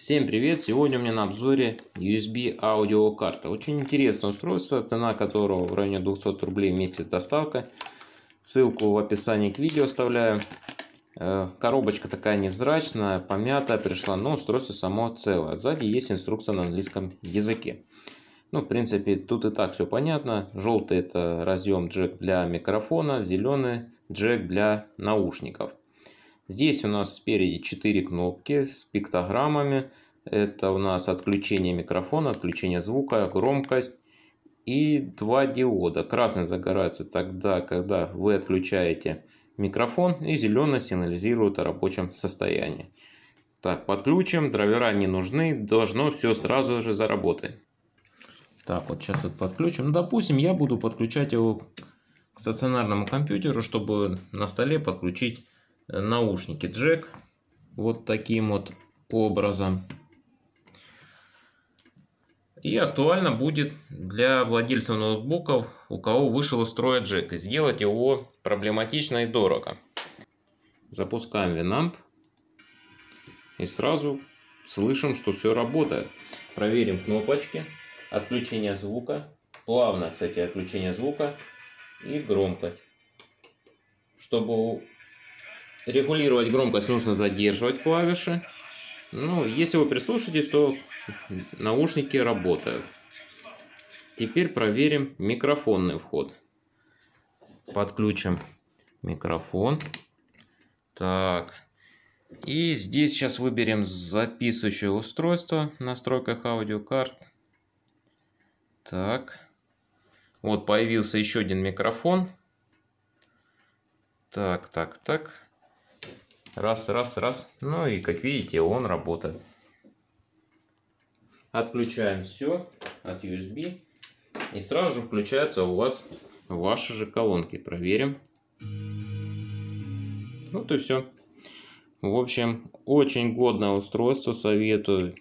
Всем привет! Сегодня у меня на обзоре USB аудиокарта. Очень интересное устройство, цена которого в районе 200 рублей вместе с доставкой. Ссылку в описании к видео оставляю. Э, коробочка такая невзрачная, помятая пришла, но устройство само целое. Сзади есть инструкция на английском языке. Ну, в принципе, тут и так все понятно. Желтый это разъем джек для микрофона, зеленый джек для наушников. Здесь у нас спереди 4 кнопки с пиктограммами. Это у нас отключение микрофона, отключение звука, громкость и два диода. Красный загорается тогда, когда вы отключаете микрофон и зеленый сигнализирует о рабочем состоянии. Так, подключим, драйвера не нужны, должно все сразу же заработать. Так, вот сейчас вот подключим. Ну, допустим, я буду подключать его к стационарному компьютеру, чтобы на столе подключить наушники джек вот таким вот образом. И актуально будет для владельцев ноутбуков, у кого вышел из строя джек. сделать его проблематично и дорого. Запускаем Winamp. И сразу слышим, что все работает. Проверим кнопочки. Отключение звука. плавно, кстати, отключение звука. И громкость. Чтобы Регулировать громкость нужно задерживать клавиши. Ну, если вы прислушаетесь, то наушники работают. Теперь проверим микрофонный вход. Подключим микрофон. Так. И здесь сейчас выберем записывающее устройство в настройках аудиокарт. Так. Вот появился еще один микрофон. Так, так, так. Раз, раз, раз. Ну и как видите, он работает. Отключаем все от USB. И сразу же включаются у вас ваши же колонки. Проверим. Вот и все. В общем, очень годное устройство. Советую,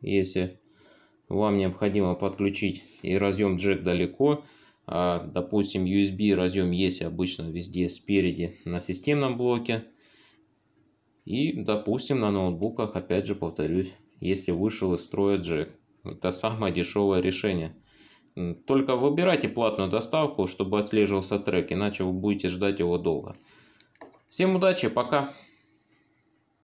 если вам необходимо подключить и разъем джек далеко. А, допустим, USB разъем есть обычно везде спереди на системном блоке. И, допустим, на ноутбуках, опять же повторюсь, если вышел из строя джек. Это самое дешевое решение. Только выбирайте платную доставку, чтобы отслеживался трек, иначе вы будете ждать его долго. Всем удачи, пока!